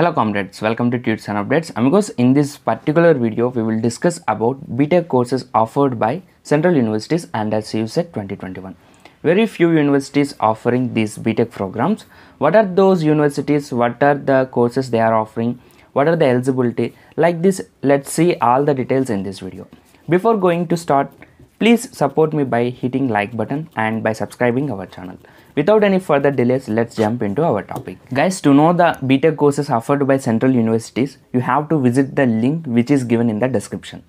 Hello comrades, welcome to Tuts and Updates. Amigos, in this particular video, we will discuss about BTEC courses offered by Central Universities and said, 2021. Very few universities offering these BTEC programs. What are those universities? What are the courses they are offering? What are the eligibility? Like this, let's see all the details in this video. Before going to start, Please support me by hitting like button and by subscribing our channel. Without any further delays, let's jump into our topic. Guys, to know the BTEC courses offered by central universities, you have to visit the link which is given in the description.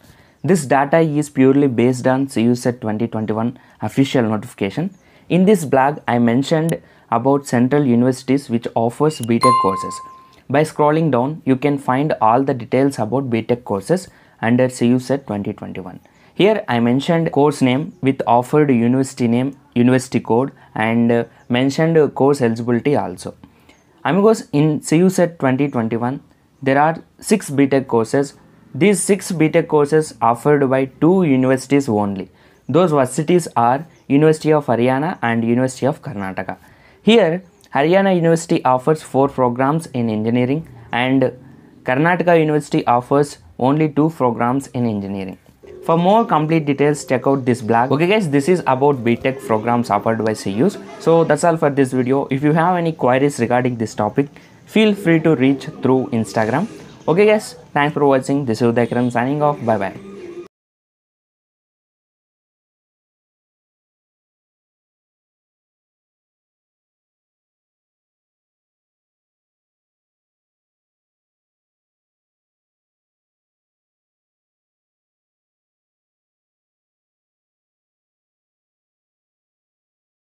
This data is purely based on CUSET 2021 official notification. In this blog, I mentioned about central universities which offers BTEC courses. By scrolling down, you can find all the details about BTEC courses under CUSET 2021. Here I mentioned course name with offered university name, university code and uh, mentioned course eligibility also. Amigos, in CUSET 2021, there are 6 btech courses. These 6 btech courses offered by two universities only. Those universities are University of Haryana and University of Karnataka. Here, Haryana University offers 4 programs in engineering and Karnataka University offers only 2 programs in engineering. For more complete details, check out this blog. Okay guys, this is about BTEC programs offered by CUs. So that's all for this video. If you have any queries regarding this topic, feel free to reach through Instagram. Okay guys, thanks for watching. This is Udekran signing off. Bye bye.